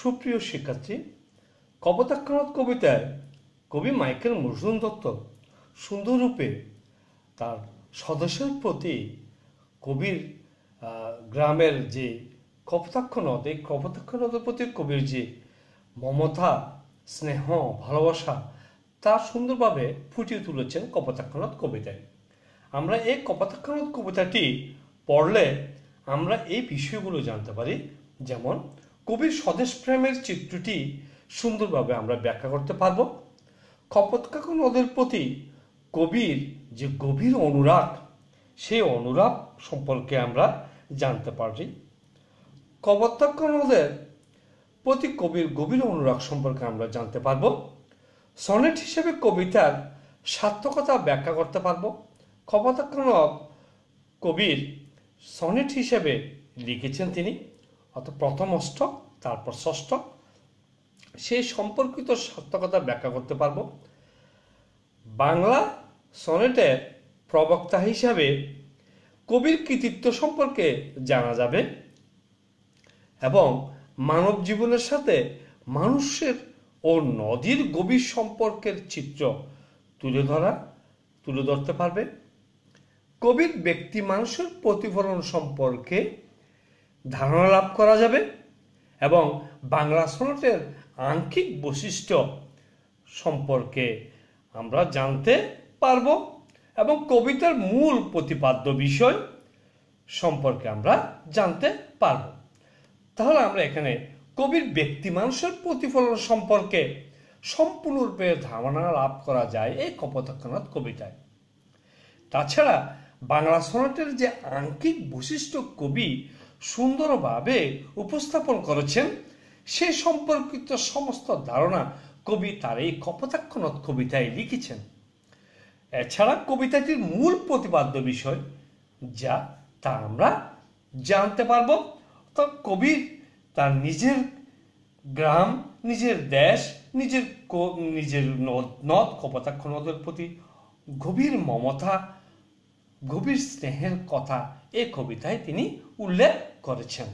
সুপ্রিয় শিক্ষার্থী কবতাক্ষরত কবিতায় কবি মাইকেল মজরুম দত্ত সুন্দররূপে তার সদস্যের প্রতি কবির গ্রামের যে কপতাক্ষ নদ এই কপতাক্ষ নদের প্রতি কবির যে মমতা স্নেহ ভালোবাসা তা সুন্দরভাবে ফুটিয়ে তুলেছেন কপতাক্ষনাথ কবিতায় আমরা এই কপতাক্ষনাথ কবিতাটি পড়লে আমরা এই বিষয়গুলো জানতে পারি যেমন কবির স্বদেশ প্রেমের চিত্রটি সুন্দরভাবে আমরা ব্যাখ্যা করতে পারব খপতকাকু নদের প্রতি কবির যে গভীর অনুরাগ সেই অনুরাগ সম্পর্কে আমরা জানতে পারি কবত্যাক্ষ নদের প্রতি কবির গভীর অনুরাগ সম্পর্কে আমরা জানতে পারব সনেট হিসেবে কবিতার সার্থকতা ব্যাখ্যা করতে পারব ক্ষমতাক্ষ কবির সনেট হিসেবে লিখেছেন তিনি অত প্রথম অষ্টক তারপর ষষ্ঠ সেই সম্পর্কিত সার্থকতা ব্যাখ্যা করতে পারব বাংলা সনেটের প্রবক্তা হিসাবে কবির কৃতিত্ব সম্পর্কে জানা যাবে এবং মানব জীবনের সাথে মানুষের ও নদীর গভীর সম্পর্কের চিত্র তুলে ধরা তুলে ধরতে পারবে কবির ব্যক্তি মানুষের প্রতিফলন সম্পর্কে ধারণা লাভ করা যাবে এবং বাংলা সনটের আংকিক বৈশিষ্ট্য সম্পর্কে আমরা জানতে পারব এবং কবিতার মূল প্রতিপাদ্য বিষয় সম্পর্কে আমরা জানতে পারব তাহলে আমরা এখানে কবির ব্যক্তি মানুষের প্রতিফলন সম্পর্কে সম্পূর্ণরূপে ধারণা লাভ করা যায় এই কপোতাক্ষনাথ কবিতায় তাছাড়া বাংলা সনাটের যে আংকিক বৈশিষ্ট্য কবি সুন্দরভাবে উপস্থাপন করেছেন সে সম্পর্কিত সমস্ত ধারণা কবি তার এই কপতাক্ষণত কবিতায় লিখেছেন এছাড়া কবিতাটির মূল প্রতিপাদ্য বিষয় যা তা আমরা জানতে পারব তো কবির তার নিজের গ্রাম নিজের দেশ নিজের নিজের নদ নদ কপোতাক্ষ নদের প্রতি গভীর মমতা গভীর স্নেহের কথা এ কবিতায় তিনি উল্লেখ করেছেন